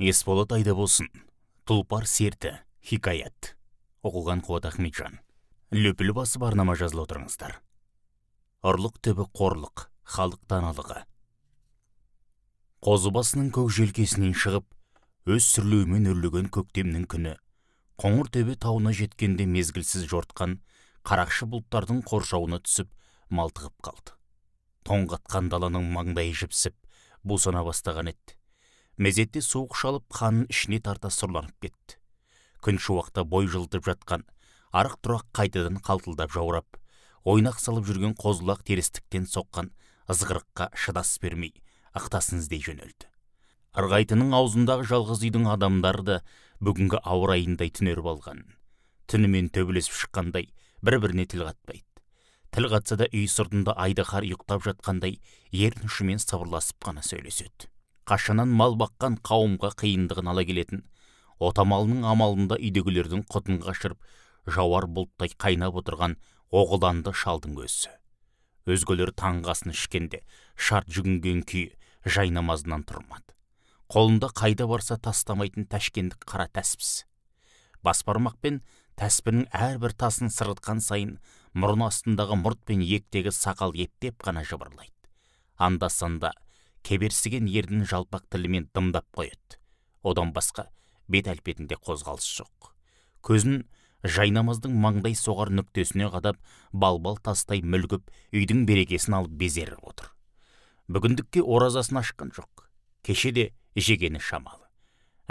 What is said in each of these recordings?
есболат болсын, тұлпар серті хикаят оқылған қуат ахметжан лүпіл басып арнама жазыла отырыңыздар ұрлық түбі қорлық халық даналығы басының көк желкесінен шығып өз сүрлеуімен үрлеген көктемнің күні қоңыр төбе тауына жеткенде мезгілсіз жортқан қарақшы бұлттардың қоршауына түсіп малтығып қалды тоңғатқан даланың маңдайы жіпсіп бусана бастаған еді мезетте суық шалып қанын ішіне тарта сұрланып кетті күн шуақта бой жылытып жатқан арық тұрақ қайтадан қалтылдап жаурап ойнақ салып жүрген қозылақ терістіктен соққан ызғырыққа шыдас бермей ықтасын іздей жөнелді ырғайтының аузындағы жалғыз үйдің адамдары да бүгінгі ауа райындай түнеріп алған түнімен төбелесіп шыққандай бір біріне тіл қатпайды тіл қатса да үй сыртында айдаһар ұйықтап жатқандай ерін ұшымен сыбырласып қана сөйлеседі қашанан мал баққан қауымға қиындығын ала келетін отамалының амалында үйдегілердің құтын қашырып жауар бұлттай қайнап отырған оғыланды шалдың көзі өзгелер таңғасын ішкенде шарт жүгінген күйі жай намазынан тұрмады қолында қайда барса тастамайтын тәшкендік қара тәспіс бас бармақпен тәспінің әрбір тасын сырғытқан сайын мұрын астындағы мұрт пен иектегі сақал ептеп қана жыбырлайды анда санда кеберсіген ердің жалпақ тілімен дымдап қояды одан басқа бет әлпетінде қозғалыс жоқ көзін жайнамыздың маңдай соғар нүктесіне қадап балбал тастай мүлгіп үйдің берекесін алып безеріп отыр бүгіндікке оразасын ашқан жоқ кеше де жегені шамалы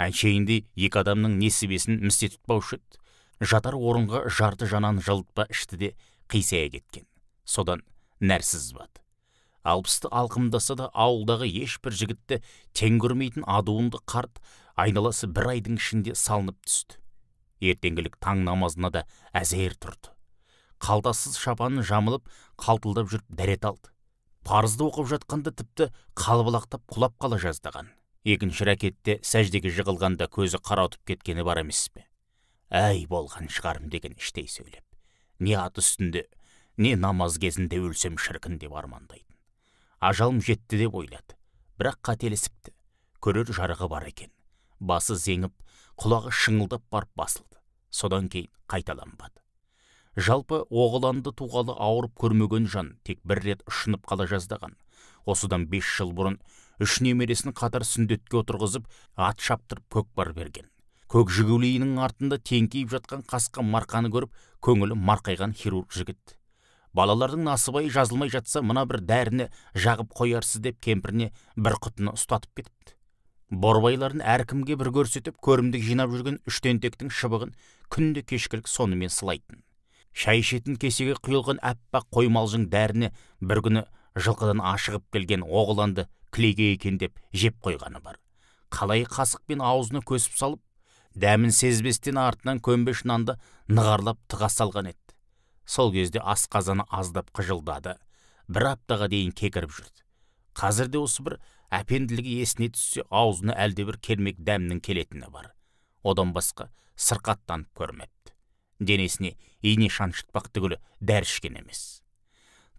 әншейінде екі адамның несібесін місе тұтпаушы еді жатар орынға жарты жанан жылытпа ішті де қисая кеткен содан нәрсіз бады алпысты алқымдаса да ауылдағы ешбір жігітті тең көрмейтін адуынды қарт айналасы бір айдың ішінде салынып түсті ертеңгілік таң намазына да әзер тұрды қалтасыз шапанын жамылып қалтылдап жүріп дәрет алды парызды оқып жатқанда тіпті қалбалақтап құлап қала жаздаған екінші ракетте сәждеге жығылғанда көзі қарауытып кеткені бар емес пе әй болған шығарым деген іштей сөйлеп не ат үстінде не намаз кезінде өлсем шіркін деп армандайды ажалым жетті деп ойлады бірақ қателесіпті көрер жарығы бар екен басы зеңіп құлағы шыңылдап барып басылды содан кейін қайталанбады жалпы оғыланды туғалы ауырып көрмеген жан тек бір рет ұшынып қала жаздаған осыдан бес жыл бұрын үш немересін қатар сүндетке отырғызып ат шаптырып бар берген көк жигулиінің артында теңкиіп жатқан қасқа марқаны көріп көңілі марқайған хирург жігіт балалардың насыбайы жазылмай жатса мына бір дәріні жағып қоярсыз деп кемпіріне бір құтыны ұстатып кетіпті борбайларын әркімге бір көрсетіп көрімдік жинап жүрген үш тентектің шыбығын күнде кешкілік сонымен сылайтын шай ішетін кесеге құйылған аппақ қоймалжың дәріні бір күні жылқыдан ашығып келген оғыланды кілеге екен деп жеп қойғаны бар қалай қасықпен аузына көсіп салып дәмін сезбестен артынан көмбеш нанды нығарлап тыға салған сол кезде асқазаны аздап қыжылдады бір аптаға дейін кекіріп жүрді қазір де осы бір әпенділігі есіне түссе аузына әлдебір кермек дәмнің келетіні бар одан басқа сырқаттанып көрмепті денесіне ине шаншытпақ түгілі дәрі емес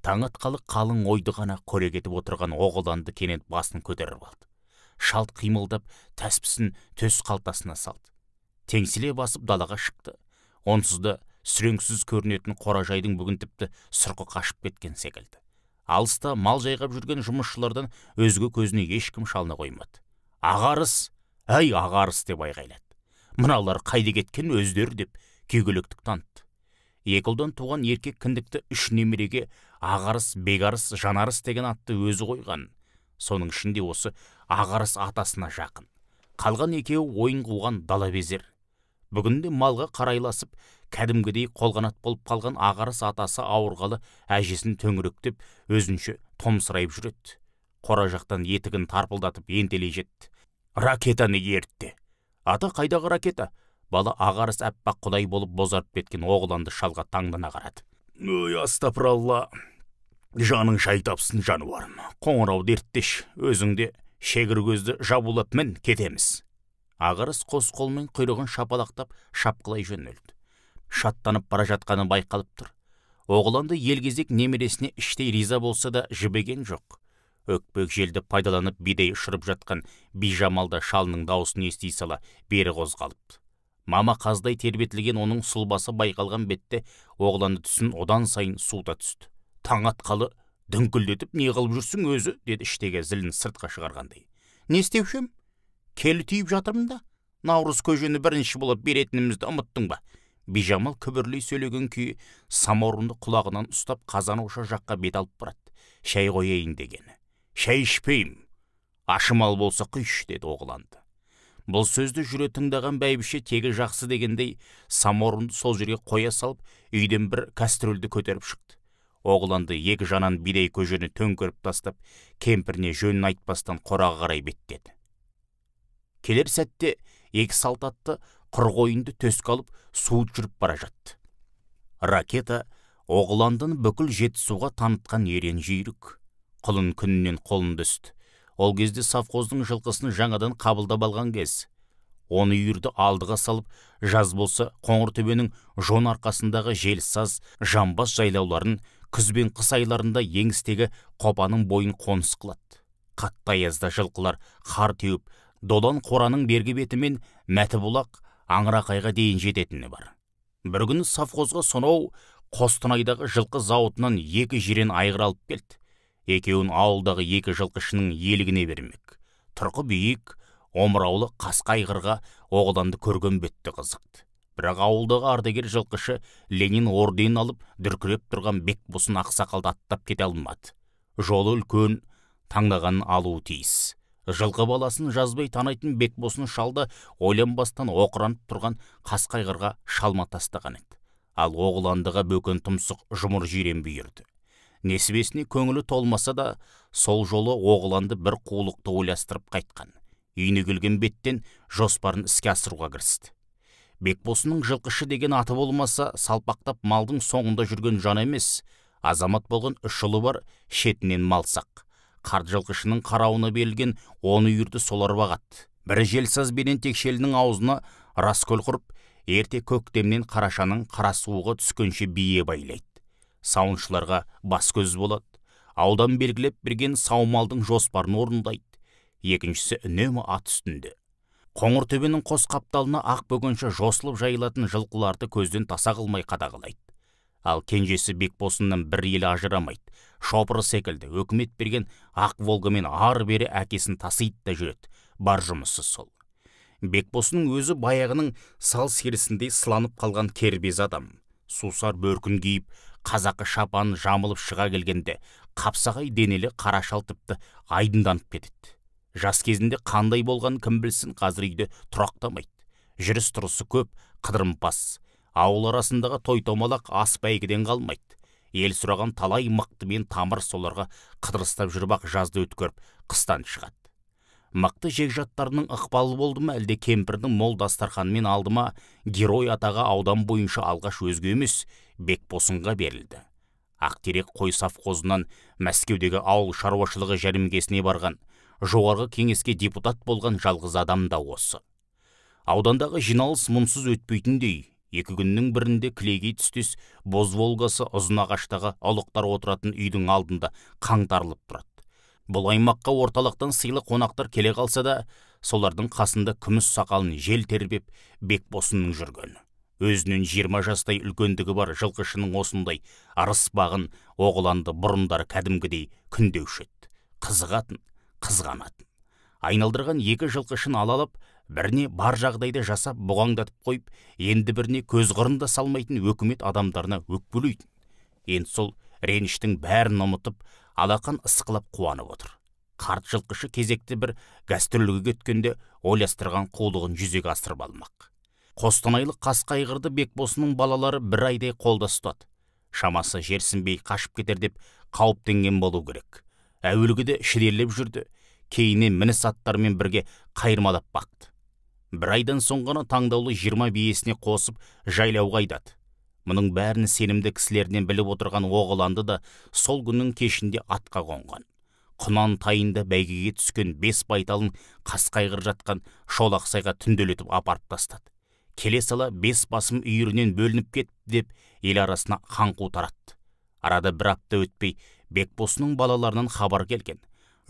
таң атқалы қалың ойды ғана қорегетіп отырған оғыланды кенет басын көтеріп алды шалт қимылдап тәспісін төс қалтасына салды теңселе басып далаға шықты онсыз сүреңсіз көрінетін қоражайдың бүгін тіпті сұрқы қашып кеткен секілді алыста мал жайғап жүрген жұмысшылардан өзге көзіне ешкім шалына қоймады ағарыс әй ағарыс деп айғайлады мыналар қайда кеткен өздері деп күйгелектік танытты екі ұлдан туған еркек кіндікті үш немереге ағарыс бегарыс, жанарыс деген атты өзі қойған соның ішінде осы ағарыс атасына жақын қалған екеуі ойын қуған далабезер бүгінде малға қарайласып кәдімгідей қолғанат болып қалған ағарыс атасы ауырғалы әжесін төңіректеп өзінше томсырайып жүреді қора жақтан етігін тарпылдатып ентелей жетті ракетаны ертті ата қайдағы ракета бала ағарыс аппақ құдай болып бозарып кеткен оғланды шалға таңдана қарады ой астапыралла жаның шай тапсын жануарым қоңырау дерттеш өзіңде шегір көзді жабулап мін кетеміз ағырыс қос қолмен құйрығын шапалақтап шапқылай жөнелді шаттанып бара жатқаны байқалып тұр оғланды елгезек немересіне іштей риза болса да жібеген жоқ өкпек желді пайдаланып бидей ұшырып жатқан бижамалда шалының даусын ести сала бері қозғалыпты мама қаздай тербетілген оның сұлбасы байқалған бетте оғланды түсін одан сайын суыта түсті таң атқалы дүңкілдетіп не жүрсің өзі деді іштегі зілін сыртқа шығарғандай не істеуші келі түйіп жатырмын да наурыз көжені бірінші болып беретінімізді ұмыттың ба бижамал күбірлей сөйлеген күйі саморынды құлағынан ұстап оша жаққа бет алып барады шай қояйын дегені шай ішпеймін ашымал болса құйшы деді оғланды бұл сөзді жүре тыңдаған бәйбіше тегі жақсы дегендей самаурынды сол жерге қоя салып үйден бір кастрюльді көтеріп шықты оғланды екі жанан бидай көжені төңкеріп тастап кемпіріне жөнін айтпастан қораға қарай беттеді келер сәтте екі салт атты қойынды төске алып суыт жүріп бара жатты ракета оғыландыны бүкіл жетісуға танытқан ерен жүйрік құлын күнінен қолын түсті ол кезде совхоздың жылқысын жаңадан қабылдап алған кез оны үйірді алдыға салып жаз болса қоңыртөбенің жон арқасындағы желсаз жамбас жайлауларын күз бен қыс айларында еңістегі қопаның бойын қоныс қылады қатты аязда жылқылар қар теуіп додан қораның бергі бетімен мәтібұлақ аңырақайға дейін жететіні бар бір күні совхозға сонау қостанайдағы жылқы зауытынан екі жирен айғыр алып келді екеуін ауылдағы екі жылқышының елігіне бермек тұрқы биік омыраулы қасқа айғырға оғданды көрген бетті қызықты бірақ ауылдағы ардагер жылқышы ленин орденін алып дүркіреп тұрған бек ақсақалды аттап кете алмады жолы үлкен таңдағанын алуы тиіс жылқы баласын жазбай танайтын бекбосын шалды ойланбастан оқыранып тұрған қасқайғырға шалма тастаған еді ал оғыландыға бөкен тұмсық жұмыр жирен бұйырды несібесіне көңілі толмаса да сол жолы оғыланды бір қулықты ойластырып қайтқан үйіне келген беттен жоспарын іске асыруға кірісті бекбосынның жылқышы деген аты болмаса салпақтап малдың соңында жүрген жан емес азамат болған үш ұлы бар шетінен малсақ қарт жылқышының қарауына берілген он үйірді солар бағады Бір желсаз бенен текшелінің аузына раскөл құрып ерте көктемнен қарашаның қара суығы түскенше бие байлайды сауыншыларға бас көз болады аудан белгілеп берген саумалдың жоспарын орындайды екіншісі үнемі ат үстінде қоңыр төбенің қос қапталына ақ бөгенші жосылып жайылатын жылқыларды көзден таса қылмай қадағалайды ал кенжесі бекбосыннан бір елі ажырамайды шопыры секілді өкімет берген ақ волгамен ары бері әкесін тасиды да жүреді бар жұмысы сол бекбосынның өзі баяғының сал серісіндей сыланып қалған кербез адам сусар бөркін киіп қазақы шапан жамылып шыға келгенде қапсағай денелі қара шал тіпті айдынданып кетеді жас кезінде қандай болған кім білсін қазір үйде тұрақтамайды жүріс тұрысы көп қыдырымпаз ауыл арасындағы той томалақ ас бәйгіден қалмайды ел сұраған талай мықты мен тамыр соларға қыдырыстап жүріп ақ жазды өткеріп қыстан шығады мықты жекжаттарының ықпалы болды ма әлде кемпірдің мол дастарханымен алды ма герой атаға аудан бойынша алғаш өзге емес бекбосынға берілді ақтерек қой совхозынан мәскеудегі ауыл шаруашылығы жәрмеңкесіне барған жоғарғы кеңеске депутат болған жалғыз адам да осы аудандағы жиналыс мұнсыз өтпейтіндей екі күннің бірінде кілегей түстес боз волгасы ұзын ағаштағы ұлықтар отыратын үйдің алдында қаңтарылып тұрады бұл аймаққа орталықтан сыйлы қонақтар келе қалса да солардың қасында күміс сақалын жел тербеп бекбосынның жүргені өзінен жиырма жастай үлкендігі бар жылқышының осындай арыс бағын оғыланды бұрындары кәдімгідей күндеуші еді қызығатын қызғанатын айналдырған екі жылқышын алалап біріне бар жағдайды жасап бұғаңдатып қойып енді біріне көз қырын да салмайтын өкімет адамдарына өкпелейтін енді сол реніштің бәрін ұмытып алақан ысқылап қуанып отыр қарт жылқышы кезекті бір гастрольге кеткенде ойластырған қулығын жүзеге асырып алмақ қостанайлық қасқайғырды бекбосының бекбосынның балалары бір айдай қолда ұстады шамасы жерсінбей қашып кетер деп қауіптенген болу керек әуелгіде шідерлеп жүрді кейіннен мініс аттармен бірге қайырмалап бақты бір айдан соң ғана таңдаулы жиырма биесіне қосып жайлауға айдады мұның бәрін сенімді кісілерінен біліп отырған оғыланды да сол күннің кешінде атқа қонған құнан тайында бәйгеге түскен бес байталын қасқайғыр жатқан шолақсайға түнделетіп апарып тастады келе сала бес басым үйірінен бөлініп кетті деп ел арасына қаңқу таратты арада бір апта өтпей бекбосынның балаларынан хабар келген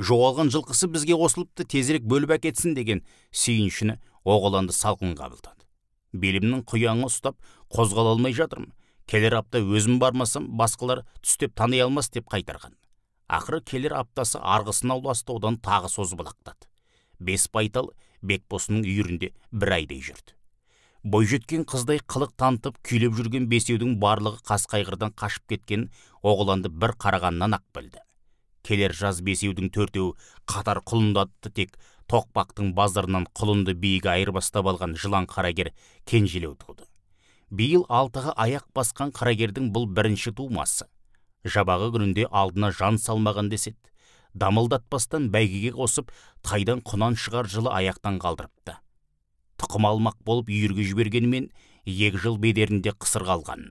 жоғалған жылқысы бізге қосылыпты тезірек бөліп әкетсін деген сүйіншіні оғыланды салқын қабылдады белімнің құяңы ұстап қозғала алмай жатырмын келер апта өзім бармасам басқалар түстеп тани алмас деп қайтарған ақыры келер аптасы арғысына ұласты одан тағы созбалақтады бес байтал бекбосынның үйірінде бір айдай жүрді бойжеткен қыздай қылық танытып күйлеп жүрген бесеудің барлығы қасқайғырдан қашып кеткен оғыланды бір қарағаннан ақ білді келер жаз бесеудің төртеуі қатар құлындатты тек тоқпақтың базарынан құлынды биік айырбастап алған жылан қарагер кенжелеу туды биыл алтыға аяқ басқан қарагердің бұл бірінші тумасы жабағы күнінде алдына жан салмаған деседі дамылдатпастан бәйгеге қосып тайдан құнан шығар жылы аяқтан қалдырыпты тұқым алмақ болып үйірге жібергенімен екі жыл бедерінде қысыр қалған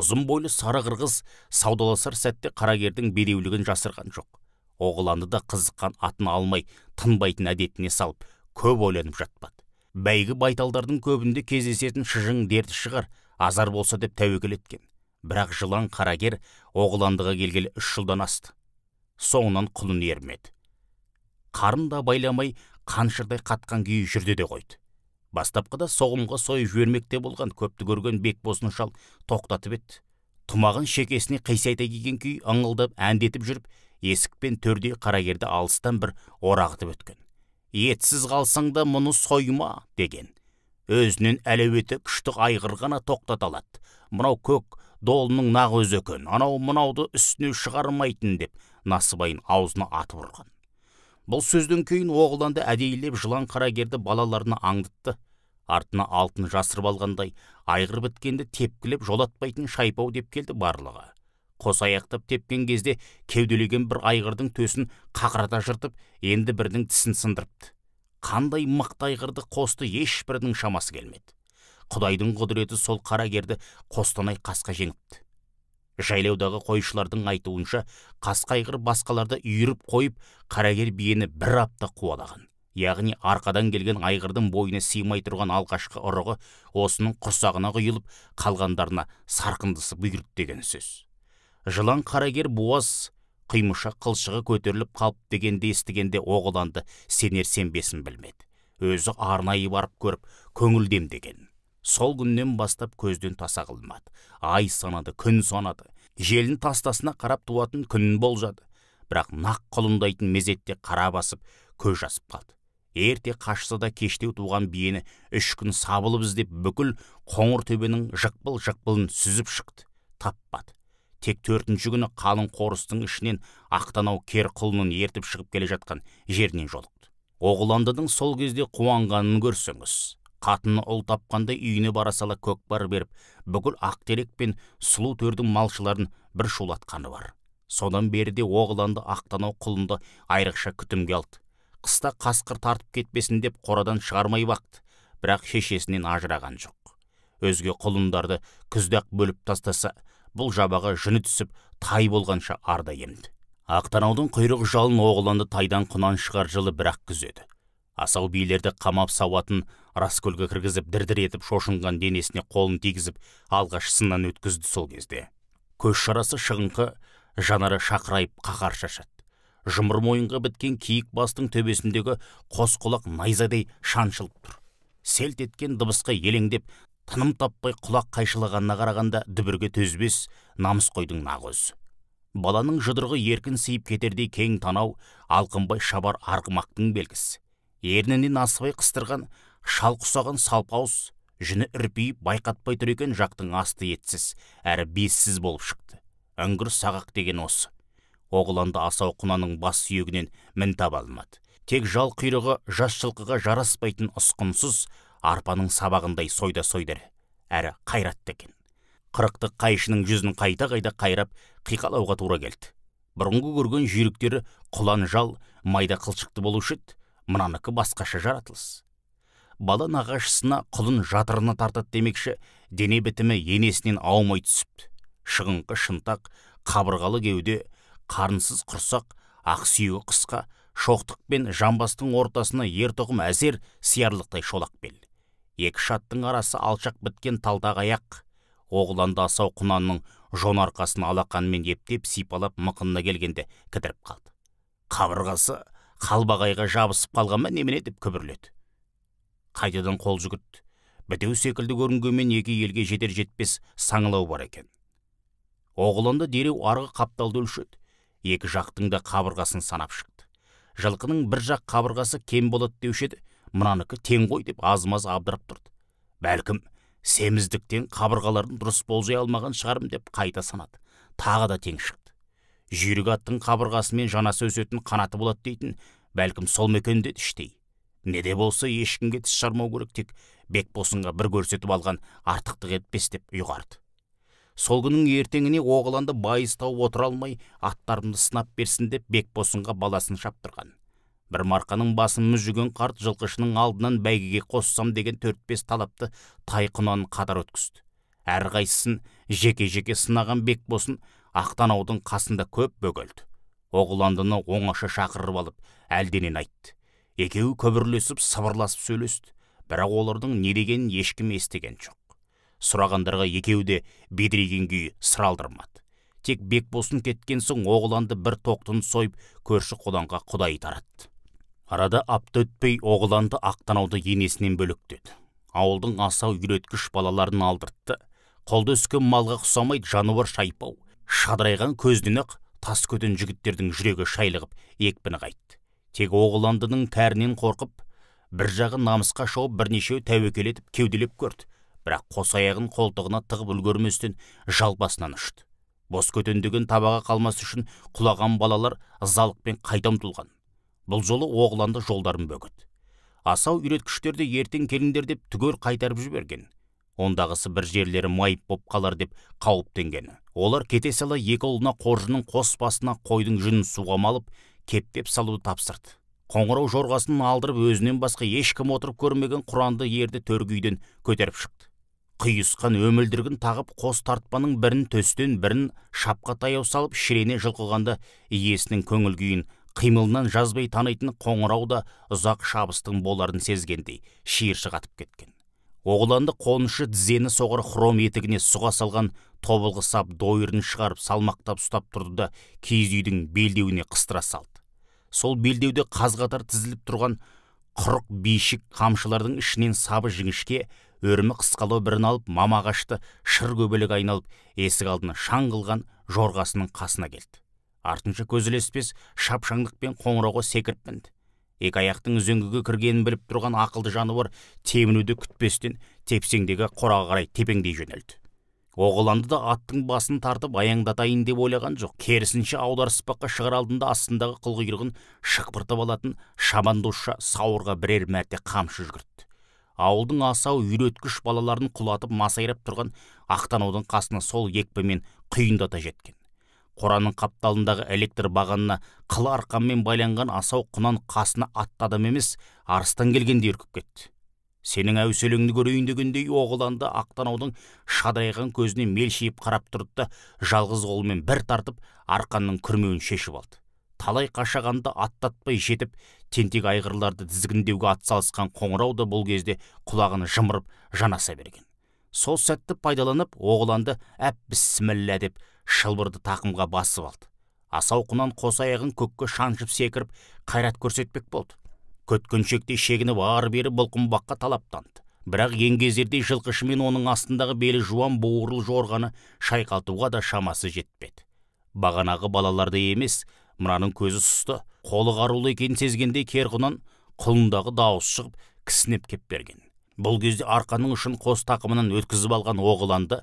ұзын бойлы сары қырғыз саудаласар сәтте қарагердің бедеулігін жасырған жоқ оғыланды да қызыққан атын алмай тынбайтын әдетіне салып көп ойланып жатпады бәйгі байталдардың көбінде кездесетін шыжың дерті шығар азар болса деп тәуекел еткен бірақ жылан қарагер оғландыға келгелі үш жылдан асты соңынан құлын ермеді қарын да байламай қаншырдай қатқан күйі жүрді де қойды бастапқыда соғымға сойып жібермекте болған көпті көрген бекбосын шал тоқтатып еді тұмағын шекесіне қисайта киген күй ыңылдап әндетіп жүріп есік пен төрдей қарагерді алыстан бір орағытып өткен етсіз қалсаң да мұны сойма деген өзінен әлеуеті күшті айғыр ғана тоқтата алады мынау көк долының нағы өзі екен анау мынауды үстіне шығармайтын деп насыбайын аузына атып ұрған бұл сөзден кейін оғыланды әдейілеп жылан қарагерді балаларына аңдытты артына алтын жасырып алғандай айғыр біткенді тепкілеп жолатпайтын шайпау деп келді барлығы қос аяқтап тепкен кезде кеуделеген бір айғырдың төсін қақырата жыртып енді бірдің тісін сындырыпты қандай мықты айғырды қосты ешбірінің шамасы келмеді құдайдың құдіреті сол қарагерді қостанай қасқа жеңіпті жайлаудағы қойшылардың айтуынша қасқа айғыр басқаларды үйіріп қойып қарагер биені бір апта қуалаған яғни арқадан келген айғырдың бойына сыймай тұрған алғашқы ұрығы осының құрсағына құйылып қалғандарына сарқындысы бұйырды деген сөз жылан қарагер буаз құймышақ қылшығы көтеріліп қалып дегенде естігенде оғыланды сенер сенбесін білмеді өзі арнайы барып көріп көңілдем деген сол күннен бастап көзден таса қылмады ай санады күн санады желін тастасына қарап туатын күнін болжады бірақ нақ құлындайтын мезетте қара басып көз жасып қалды ерте қашса да кештеу туған биені үш күн сабылып іздеп бүкіл қоңыр төбенің жықпыл жықпылын сүзіп шықты таппады тек төртінші күні қалың қорыстың ішінен ақтанау кер құлынын ертіп шығып келе жатқан жерінен жолықты оғыландының сол кезде қуанғанын көрсеңіз қатыны ұл тапқанда үйіне бара сала көкпар беріп бүкіл ақтерек пен сұлу төрдің малшыларын бір шулатқаны бар содан беріде оғыланды ақтанау құлынды айрықша күтімге алды қыста қасқыр тартып кетпесін деп қорадан шығармай бақты бірақ шешесінен ажыраған жоқ өзге құлындарды ақ бөліп тастаса бұл жабағы жүні түсіп тай болғанша арда емді ақтанаудың құйрық жалын оғыланды тайдан құнан шығар жылы бірақ күзеді асау билерді қамап сауатын раскөлге кіргізіп дір дір етіп шошынған денесіне қолын тигізіп алғашысынан өткізді сол кезде көз шарасы шығыңқы жанары шақырайып қаһар шашады жұмыр мойынға біткен киік бастың төбесіндегі қос құлақ найзадай шаншылып тұр селт еткен дыбысқа елеңдеп тыным таппай құлақ қайшылағанына қарағанда дүбірге төзбес қойдың нағыз баланың жұдырығы еркін сейіп кетердей кең танау алқымбай шабар арғымақтың белгісі ернінен асыбай қыстырған шал құсаған салпауыз жүні үрпиіп байқатпай тұр жақтың асты етсіз әрі бессіз болып шықты үңгір сағақ деген осы оғыланды асау құнаның бас сүйегінен мін таба алмады тек жал құйрығы жас жылқыға жараспайтын ұсқынсыз арпаның сабағындай сойда сойдыр әрі қайратты екен Қырықты қайшының жүзін қайта қайта қайрап қиқалауға тура келді бұрынғы көрген жүйріктері құлан жал майда қылшықты болушы еді мынанікі басқаша жаратылыс бала нағашысына құлын жатырына тартады демекші дене бітімі енесінен аумай түсіпті шығыңқы шынтақ қабырғалы кеуде қарынсыз құрсақ ақ сүйегі қысқа шоқтық пен жамбастың ортасына ер тоқым әзер сиярлықтай шолақ бел екі шаттың арасы алшақ біткен аяқ, оғланды асау құнанның жон арқасын алақанымен ептеп сипалап мықынына келгенде кідіріп қалды қабырғасы қалбағайға жабысып қалған ба немене деп күбірледі қайтадан қол жүгірді бітеу секілді көрінгенмен екі елге жетер жетпес саңылау бар екен оғланды дереу арғы қапталды өлшеді екі жақтың да қабырғасын санап шықты жылқының бір жақ қабырғасы кем болады деуші еді мынанікі тең ғой деп азмаз абдырап тұрды бәлкім семіздіктен қабырғаларын дұрыс болжай алмаған шығармын деп қайта санады тағы да тең шықты жүйрік аттың қабырғасымен жанаса өсетін қанаты болады дейтін бәлкім сол ма екен деді іштей не де болса ешкімге тіс жармау керек тек бекбосынға бір көрсетіп алған артықтық етпес деп ұйғарды сол күннің ертеңіне оғыланды байыз тауып отыра алмай аттарымды сынап берсін деп бекбосынға баласын шаптырған бір марқаның басын мүжіген қарт жылқышының алдынан бәйгеге қоссам деген төрт бес талапты құнанын қатар өткізді әрқайсысын жеке жеке сынаған бек босын ақтанаудың қасында көп бөгелді оғыландыны оңаша шақырып алып әлденен айтты екеуі көбірлесіп сыбырласып сөйлесті бірақ олардың не дегенін ешкім естіген жоқ сұрағандарға екеуі де бедірейген күйі алдырмады тек бекбосын кеткен соң оғыланды бір тоқтыны сойып көрші құданға құдай таратты арада апта өтпей оғыланды ақтанауды енесінен бөліктеді ауылдың асау үйреткіш балаларын алдыртты қолды өскен малға құсамай жануар шайпау шадырайған көзден ақ тас көтен жігіттердің жүрегі шайлығып екпіні қайтты тек оғыландының кәрінен қорқып бір жағы намысқа шауып бірнешеу тәуекел етіп кеуделеп көрді бірақ қос аяғын қолтығына тығып үлгерместен жалбасынан ұшты бос көтіндігін табаға қалмас үшін құлаған балалар ызалықпен қайта ұмтылған бұл жолы оғланды жолдарын бөгіт асау үйреткіштерді ертең келіңдер деп түгел қайтарып жіберген ондағысы бір жерлері майып боп қалар деп қауіптенгені олар кете сала екі ұлына қоржының қос басына қойдың жүнін суға малып кептеп салуды тапсырды қоңырау жорғасын алдырып өзінен басқа ешкім отырып көрмеген құранды ерді төргі үйден көтеріп шықты құйысқан өмілдіргін тағып қос тартпаның бірін төстен бірін шапқа таяу салып шірене жылқығанда иесінің көңіл күйін қимылынан жазбай танитын қоңырау да ұзақ шабыстың боларын сезгендей шиыршы қатып кеткен оғланды қонышы тізені соғыр хром етігіне сұға салған тобылғы сап дойырын шығарып салмақтап ұстап тұрды да киіз үйдің белдеуіне қыстыра салды сол белдеуде қаз қатар тізіліп тұрған құрық бишік қамшылардың ішінен сабы жіңішке өрімі қысқалау бірін алып мамағашты шыр көбелек айналып есік алдына шаң жорғасының қасына келді артынша көз ілеспес шапшаңдықпен қоңырауға секіріп мінді екі аяқтың үзеңгіге кіргенін біліп тұрған ақылды жануар темінуді күтпестен тепсеңдегі қораға қарай тепеңдей жөнелді оғыланды да аттың басын тартып аяңдатайын деп ойлаған жоқ керісінше аударыспаққа шығар алдында астындағы қылқұйрығын шықпыртып алатын шабандозша сауырға бірер мәрте қамшы жүгіртті ауылдың асау үйреткіш балаларын құлатып масайрап тұрған ақтанаудың қасына сол екпімен құйындата жеткен қораның қапталындағы электр бағанына қыл арқанмен байланған асау құнан қасына атты адам емес арыстан келгендей үркіп кетті сенің әуселеңді көрейін дегендей оғыланды ақтанаудың шадырайған көзіне мелшиіп қарап тұрды да жалғыз қолымен бір тартып арқанның күрмеуін шешіп алды талай қашағанды аттатпай жетіп тентек айғырларды тізгіндеуге атсалысқан қоңырау да бұл кезде құлағын жымырып жанаса берген сол сәтті пайдаланып оғланды әп деп шылбырды тақымға басып алды асау құнан қос аяғын көкке шаншып секіріп қайрат көрсетпек болды көткеншектей шегіні ары бері бұлқынбаққа талаптанды бірақ еңгезердей жылқышымен оның астындағы белі жуан буырыл жорғаны шайқалтуға да шамасы жетпеді бағанағы балаларды емес мынаның көзі сұсты қолы қарулы екенін сезгенде құнан құлындағы дауыс шығып кісінеп кеп берген бұл кезде арқаның ұшын қос тақымынан өткізіп алған оғыланды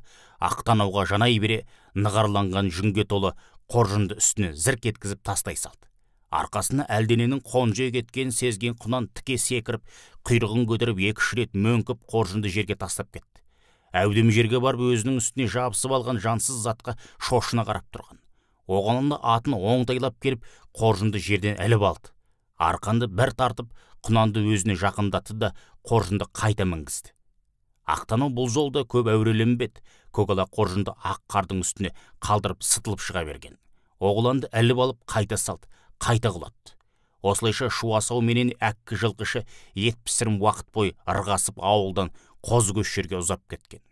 ақтанауға жанай бере нығарланған жүнге толы қоржынды үстіне зірк еткізіп тастай салды арқасына әлдененің қонжи кеткенін сезген құнан тіке секіріп құйрығын көтеріп екі үш рет мөңкіп қоржынды жерге тастап кетті әудем жерге барып өзінің үстіне жабысып алған жансыз затқа шошына қарап тұрған оғыланды атын оңтайлап келіп қоржынды жерден іліп алды арқанды бір тартып құнанды өзіне жақындатты да қоржынды қайта мінгізді ақтану бұл жолда көп әуреленбеді көкала қоржынды ақ қардың үстіне қалдырып сытылып шыға берген оғланды іліп алып қайта салды қайта құлатты осылайша шуасау менен әккі жылқышы ет пісірім уақыт бойы ырғасып ауылдан қозы көш жерге ұзап кеткен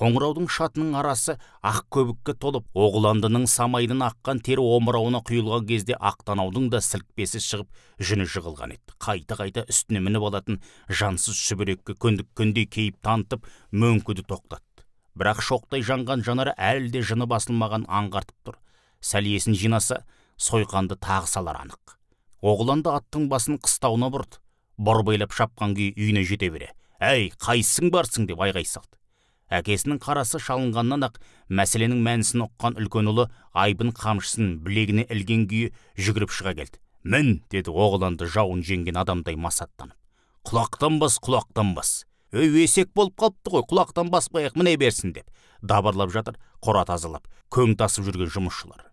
қоңыраудың шатының арасы ақ көбікке толып оғландының самайдан аққан тері омырауына құйылған кезде ақтанаудың да сілікпесі шығып жүні жығылған еді қайта қайта үстіне мініп алатын жансыз шүберекке көндіккендей кейіп танытып мөңкуді тоқтатты бірақ шоқтай жанған жанары әлі де жыны басылмаған аңғартып тұр сәл есін жинаса сойқанды тағы салар анық Оғланды аттың басын қыстауына бұрды борбайлап шапқан күйі үйіне жете бере әй қайсың барсың деп айғай салды әкесінің қарасы шалынғаннан ақ мәселенің мәнісін ұққан үлкен ұлы айбын қамшысын білегіне ілген күйі жүгіріп шыға келді мін деді оғланды жауын жеңген адамдай масаттанып құлақтан бас құлақтан бас өй өсек болып қалыпты ғой құлақтан баспай ақ міне берсін деп дабырлап жатыр қора тазалап көң тасып жүрген жұмысшылар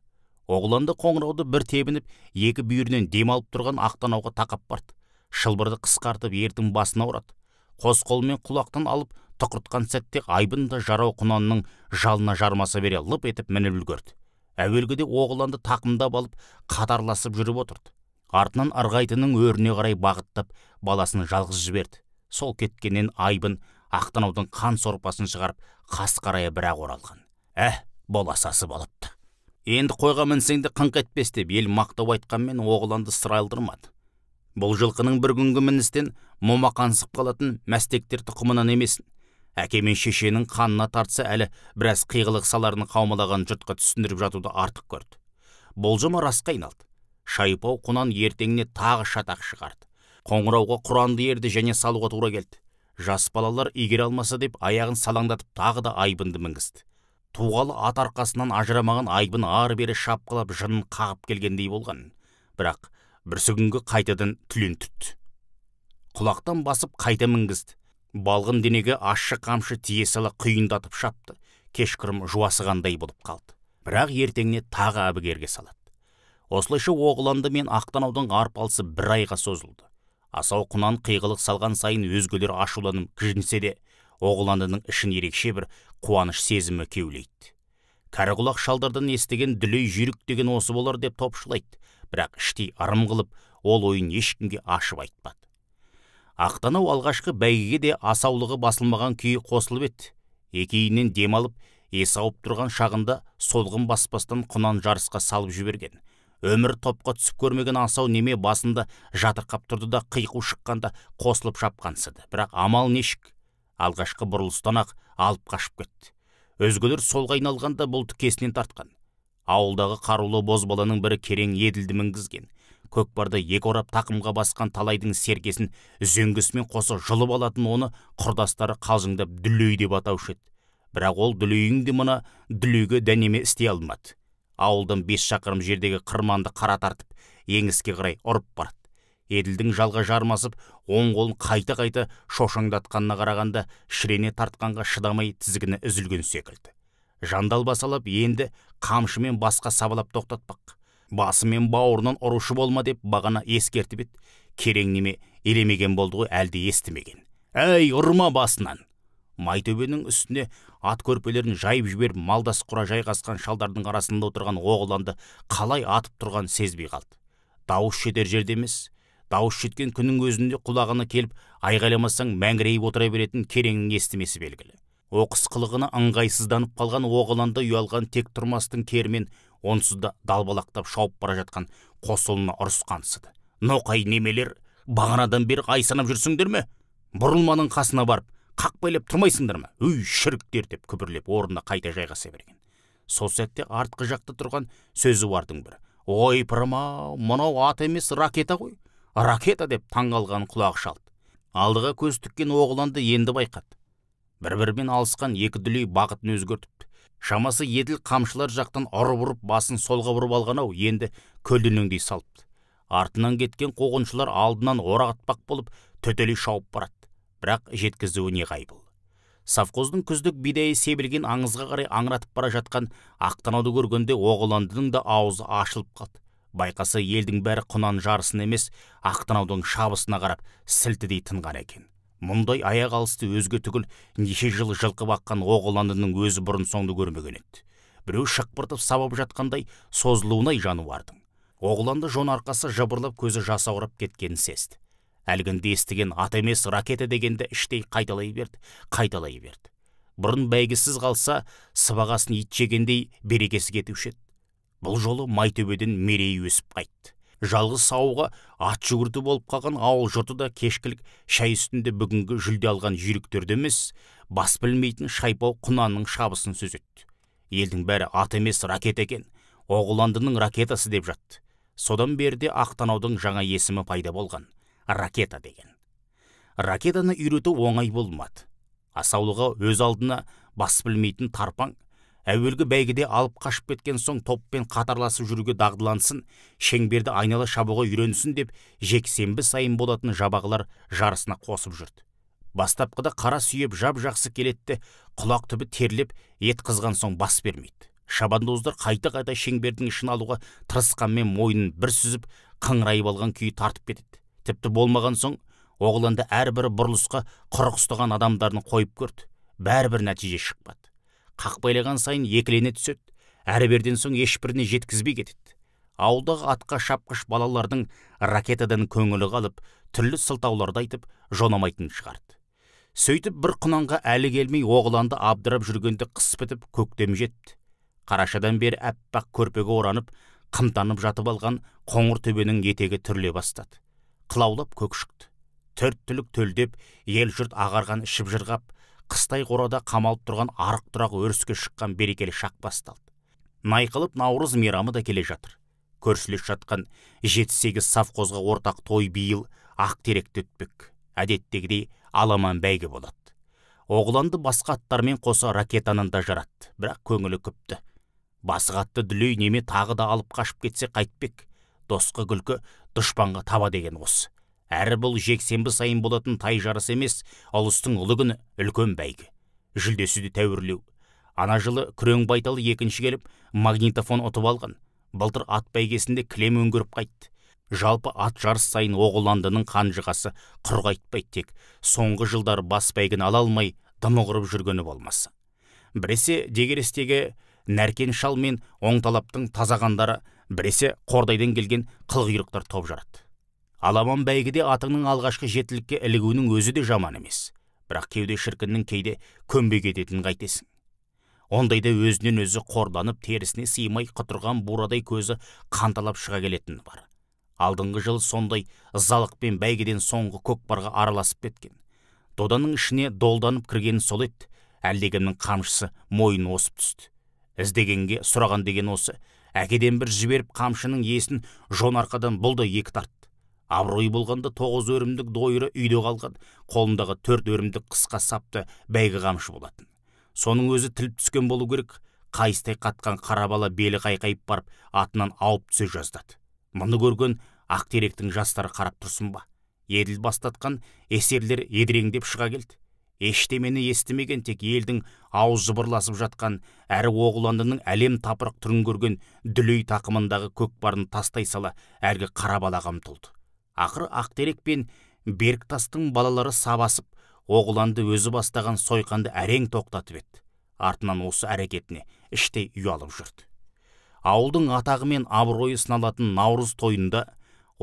оғланды қоңырауды бір тебініп екі бүйірінен дем алып тұрған ақтанауға тақап барды шылбырды қысқартып ердің басына орады қос қолымен құлақтан алып тұқыртқан сәтте айбын да жарау құнанның жалына жармаса бере лып етіп мініп үлгерді әуелгіде оғыланды тақымдап алып қатарласып жүріп отырды артынан ырғайтының өріне қарай бағыттап баласын жалғыз жіберді сол кеткеннен айбын ақтанаудың қан сорпасын шығарып қасқарая бірақ оралған ә бола сасып алыпты енді қойға де қыңқ етпес деп ел мақтау айтқанмен оғыланды сыр алдырмады бұл жылқының бір күнгі міністен момақансып қалатын мәстектер тұқымынан емес әке мен шешенің қанына тартса әлі біраз қиғылық саларын қаумалаған жұртқа түсіндіріп жатуды артық көрді болжама расқа айналды шайпау құнан ертеңіне тағы шатақ шығарды қоңырауға құранды ерді және салуға тура келді жас балалар игере алмаса деп аяғын салаңдатып тағы да айбынды мінгізді туғалы ат арқасынан ажырамаған айбын ары бері шапқылап жынын қағып келгендей болған бірақ бүрсігінгі қайтадан түлен түтті құлақтан басып қайта мінгізді балғын денеге ащы қамшы тие сала құйындатып шапты кешқұрым жуасығандай болып қалды бірақ ертеңіне тағы әбігерге салады осылайша оғыланды мен ақтанаудың арпалысы бір айға созылды асау құнан қиғылық салған сайын өзгелер ашуланып кіжінсе де оғыландының ішін ерекше бір қуаныш сезімі кеулейді кәріқұлақ шалдардан естіген дүлей жүйрік деген осы болар деп топшылайды бірақ іштей ырым қылып ол ойын ешкімге ашып айтпады ақтанау алғашқы бәйгеге де асаулығы басылмаған күйі қосылып еді екейінен дем алып ауып тұрған шағында солғын баспастан құнан жарысқа салып жіберген өмір топқа түсіп көрмеген асау неме басында жатырқап тұрды да қиқу шыққанда қосылып шапқансыды бірақ амал нешік алғашқы бұрылыстан ақ алып қашып кетті өзгелер солға айналғанда бұл тікесінен тартқан ауылдағы қарулы бозбаланың бірі керең еділді мінгізген көкпарды екі орап тақымға басқан талайдың серкесін үзеңгісімен қоса жұлып алатын оны құрдастары қалжыңдап дүлей деп атаушы еді бірақ ол дүлейің де мына дүлейге дәнеме істей алмады ауылдан бес шақырым жердегі қырманды қара тартып еңіске қарай ұрып барады еділдің жалға жармасып оң қолын қайта қайта шошаңдатқанына қарағанда шірене тартқанға шыдамай тізгіні үзілген секілді басалап енді қамшымен басқа сабалап тоқтатпақ басы мен бауырынан ұрушы болма деп бағана ескертіп еді керең неме елемеген болды ғой әлде естімеген әй ұрма басынан майтөбенің үстіне ат көрпелерін жайып жіберіп малдас құра жайғасқан шалдардың арасында отырған оғыланды қалай атып тұрған сезбей қалды дауыс жетер жерде емес дауыс жеткен күннің өзінде құлағына келіп айғайламасаң мәңірейіп отыра беретін кереңнің естімесі белгілі оқыс қылығына ыңғайсызданып қалған оғыланды ұялған тек тұрмастың кермен онсыз да далбалақтап шауып бара жатқан қос ұрысқансыды ноқай немелер бағанадан бері айсанап жүрсіңдер ме бұрылманың қасына барып қақпайлап тұрмайсыңдар ма өй шіріктер деп күбірлеп орнына қайта жайғаса берген сол сәтте артқы жақта тұрған сөзі бардың бірі ойпырым ау мынау ат емес ракета ғой ракета деп таңғалған құлақ шалды алдыға көз тіккен оғланды енді байқады бір бірімен алысқан екі дүлей бағытын өзгертіп шамасы еділ қамшылар жақтан ұрып ұрып басын солға бұрып алған ау енді көлденеңдей салыпты артынан кеткен қуғыншылар алдынан орағытпақ болып төтелей шауып барады бірақ жеткізуі неғайбыл совхоздың күздік бидайы себілген аңызға қарай аңыратып бара жатқан ақтанауды көргенде оғыландының да аузы ашылып қалды байқаса елдің бәрі құнан жарысын емес ақтанаудың шабысына қарап сілтідей тынған екен мұндай аяқ алысты өзге түгіл неше жыл жылқы баққан оғыланының өзі бұрын соңды көрмеген еді біреу шықпыртып сабап жатқандай созылуынай жануардың оғыланды жон арқасы жыбырлап көзі жасаурап кеткенін сезді әлгінде естіген ат емес ракета дегенді іштей қайталай берді қайталай берді бұрын бәйгісіз қалса сыбағасын ит жегендей берекесі кетуші еді бұл жолы майтөбеден мерейі өсіп қайтты жалғыз сауға ат жүгірту болып қалған ауыл жұрты да кешкілік шай үстінде бүгінгі жүлде алған жүйріктерді емес бас білмейтін шайпау құнанның шабысын сөз елдің бәрі ат емес ракета екен оғыландының ракетасы деп жатты содан берде ақтанаудың жаңа есімі пайда болған ракета деген ракетаны үйрету оңай болмады асаулыға өз алдына бас білмейтін тарпаң әуелгі бәйгеде алып қашып кеткен соң топпен қатарласып жүруге дағдылансын шеңберді айнала шабуға үйренсін деп жексенбі сайын болатын жабағылар жарысына қосып жүрді бастапқыда қара сүйеп жап жақсы келетті құлақ түбі терлеп ет қызған соң бас бермейді шабандоздар қайта қайта шеңбердің ішін алуға тырысқанмен мойнын бір сүзіп қыңырайып алған күйі тартып кетеді тіпті болмаған соң оғланды әрбір бұрылысқа құрық ұстаған адамдарын қойып көрді бәрібір нәтиже шықпады қақпайлаған сайын екілене түседі әрі берден соң ешбіріне жеткізбей кетеді ауылдағы атқа шапқыш балалардың ракетадан көңілі қалып түрлі сылтауларды айтып жонамайтын шығарды сөйтіп бір құнанға әлі келмей оғыланды абдырап жүргенде қыс бітіп көктем жетті қарашадан бері аппақ көрпеге оранып қымтанып жатып алған қоңыр төбенің етегі түрле бастады қылаулап көк шықты төрт түлік төлдеп ел жұрт ағарған ішіп жырғап қыстай қорада қамалып тұрған арық тұрақ өріске шыққан берекелі шақ басталды найқылып наурыз мейрамы да келе жатыр көршілес жатқан жеті сегіз совхозға ортақ той биыл ақ теректі өтпек әдеттегідей аламан бәйгі болады оғланды басқа аттармен қоса ракетанын да жаратты бірақ көңілі күпті басы қатты дүлей неме тағы да алып қашып кетсе қайтпек досқа күлкі дұшпанға таба деген осы әрі бұл жексенбі сайын болатын тай жарысы емес ұлыстың ұлы күні үлкен бәйгі жүлдесі де тәуірлеу ана жылы күрең байтал екінші келіп магнитофон ұтып алған былтыр ат бәйгесінде кілем өңгеріп қайтты жалпы ат жарыс сайын оғыландының қанжығасы құр қайтпайды тек соңғы жылдар бас бәйгіні ала алмай дымы құрып жүргені болмаса біресе дегерестегі нәркен шал мен оңталаптың тазағандары біресе қордайдан келген қылқұйрықтар топ жарады аламан бәйгіде атыңның алғашқы жетілікке ілігуінің өзі де жаман емес бірақ кеуде шіркіннің кейде көнбей кететінін қайтесің ондайда өзінен өзі қорланып терісіне сыймай құтырған бурадай көзі қанталап шыға келетіні бар алдыңғы жыл сондай ызалықпен бәйгеден соңғы көкпарға араласып кеткен доданың ішіне долданып кірген сол еді әлдекімнің қамшысы мойын осып түсті іздегенге сұраған деген осы әкеден бір жіберіп қамшының есін жон арқадан бұл да екі тарт абырой болғанда тоғыз өрімдік дойыры үйде қалған қолындағы төрт өрімдік қысқа сапты бәйгі қамшы болатын соның өзі тіліп түскен болу керек қайыстай қатқан қара бала белі қайқайып барып атынан ауып түсе жаздады мұны көрген ақтеректің жастары қарап тұрсын ба еділ бастатқан есерлер едіреңдеп шыға келді ештемені естімеген тек елдің ауыз жыбырласып жатқан әрі оғыландының әлем тапырық түрін көрген дүлей тақымындағы көкпарын тастай сала әлгі қара балаға ұмтылды ақыры ақтерек пен беріктастың балалары сабасып оғыланды өзі бастаған сойқанды әрең тоқтатып еді артынан осы әрекетіне іштей ұялып жүрді ауылдың атағы мен абыройы сыналатын наурыз тойында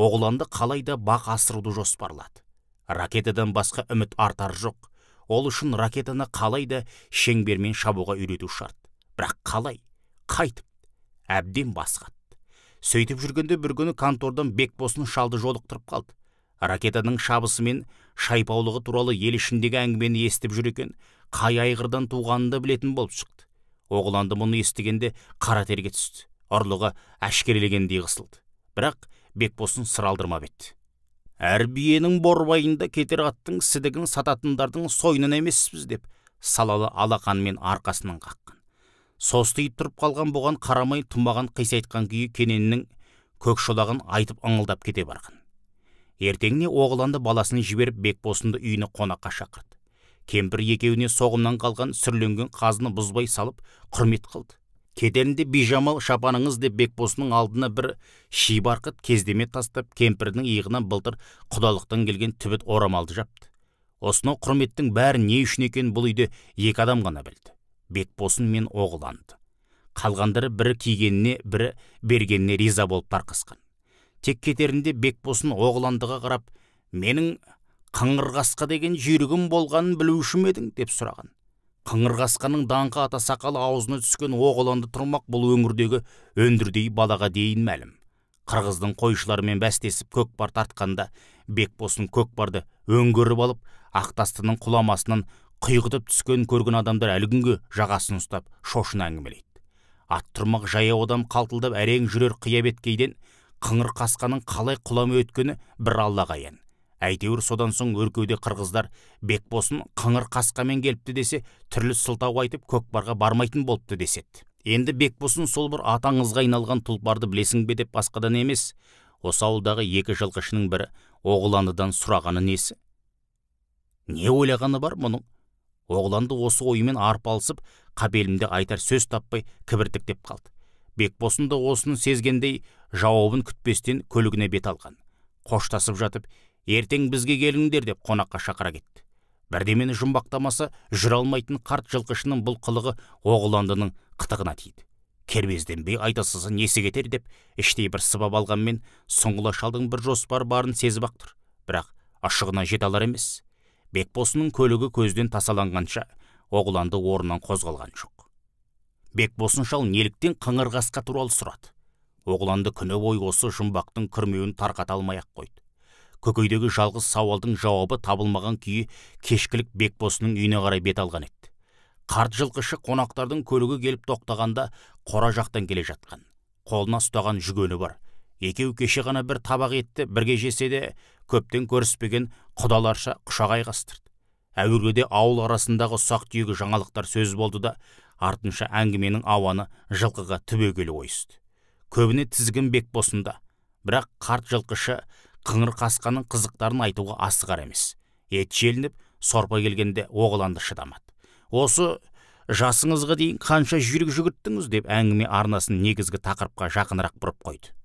оғланды қалайда бақ асыруды жоспарлады ракетадан басқа үміт артар жоқ ол үшін ракетаны қалайда шеңбермен шабуға үйрету шарт бірақ қалай қайтып әбден басқа сөйтіп жүргенде бір күні контордан бекбосын шалды жолықтырып қалды ракетаның шабысы мен шайпаулығы туралы ел ішіндегі әңгімені естіп жүр екен қай айғырдан туғанын да білетін болып шықты оғланды мұны естігенде қара терге түсті ұрлығы әшкерелегендей қысылды бірақ бекбосын сыр алдырмап еді әр биенің борбайында кетер аттың сідігін сататындардың сойынан емеспіз деп салалы алақанымен арқасынан қаққан состиып тұрып қалған бұған қарамай тымағын қисайтқан күйі кененнің көк шолағын айтып ыңылдап кете барған ертеңіне оғланды баласын жіберіп бекбосынды үйіне қонаққа шақырды кемпір екеуіне соғымнан қалған сүрленген қазыны бұзбай салып құрмет қылды кетерінде бижамал шапаныңыз деп бекбосынның алдына бір шибарқыт барқыт кездеме тастап кемпірдің иығына былтыр құдалықтан келген түбіт орамалды жапты осынау құрметтің бәрі не үшін екенін бұл үйде екі адам ғана білді бекбосын мен оғыланды қалғандары бірі кигеніне бірі бергеніне риза болып тарқасқан тек кетерінде бекбосын оғыландыға қарап менің қыңырқасқа деген жүйрігім болғанын білуші ме едің деп сұраған қыңырқасқаның даңқы ата сақалы аузына түскен оғыланды тұрмақ бұл өңірдегі өндірдей балаға дейін мәлім қырғыздың қойшыларымен бәстесіп көкпар тартқанда бекбосын көкпарды өңгеріп алып ақтастының құламасынан құйғытып түскен көрген адамдар әлі күнге жағасын ұстап шошына әңгімелейді ат тұрмақ жаяу адам қалтылдап әрең жүрер қиябеткейден қыңыр қасқаның қалай құлама өткені бір аллаға аян әйтеуір содан соң өркеуде қырғыздар бекбосын қыңыр қасқамен келіпті десе түрлі сылтау айтып көкпарға бармайтын болыпты деседі енді бекбосын сол бір атаңызға аңызға айналған тұлпарды білесің бе деп басқадан емес осы ауылдағы екі жылқышының бірі оғыланыдан сұрағаны несі не ойлағаны бар мұның оғланды осы ойымен арпалысып қабелімде айтар сөз таппай кібіртіктеп қалды бекбосын да осыны сезгендей жауабын күтпестен көлігіне бет алған қоштасып жатып ертең бізге келіңдер деп қонаққа шақыра кетті бірдемені жұмбақтамаса жүре алмайтын қарт жылқышының бұл қылығы оғландының қытығына тиді кербезденбей айтасызы несі кетер деп іштей бір сыбап алғанмен сұңғыла шалдың бір жоспар барын сезіп ақ тұр бірақ ашығына жете алар емес бекбосынның көлігі көзден тасаланғанша оғланды орнынан қозғалған жоқ бекбосын шал неліктен қасқа туралы сұрады оғланды күні бойы осы жұмбақтың күрмеуін тарқата алмай ақ қойды көкейдегі жалғыз сауалдың жауабы табылмаған күйі кешкілік бекбосынның үйіне қарай бет алған еді қарт жылқышы қонақтардың көлігі келіп тоқтағанда қора жақтан келе жатқан қолына ұстаған жүгені бар екеуі кеше ғана бір табақ етті бірге жесе де көптен көріспеген құдаларша құшақ айқастырды әуелгіде ауыл арасындағы ұсақ түйегі жаңалықтар сөз болды да артынша әңгіменің ауаны жылқыға түбегейлі ойысты көбіне тізгін бек босында бірақ қарт жылқышы қыңыр қасқаның қызықтарын айтуға асығар емес ет желініп сорпа келгенде оғыланды шыдамады осы жасыңызға дейін қанша жүйрік жүгірттіңіз деп әңгіме арнасын негізгі тақырыпқа жақынырақ бұрып қойды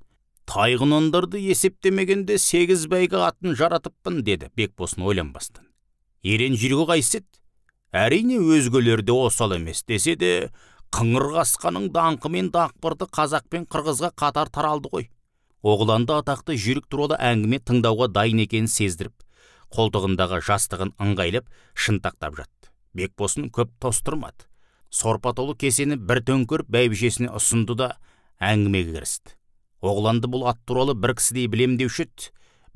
тайғынындарды есептемегенде сегіз бәйгі атын жаратыппын деді бекбосын ойланбастан ерен жүрегі қайсы еді әрине өзгелер де осал емес десе де қыңыр қасқаның даңқы мен дақпырты қазақ пен қырғызға қатар таралды ғой оғланды атақты жүйрік туралы әңгіме тыңдауға дайын екенін сездіріп қолтығындағы жастығын ыңғайлап шынтақтап жатты бекбосын көп тостырмады сорпа толы кесені бір төңкеріп бәйбішесіне ұсынды да әңгімеге кірісті оғланды бұл ат туралы бір кісідей білем деуші еді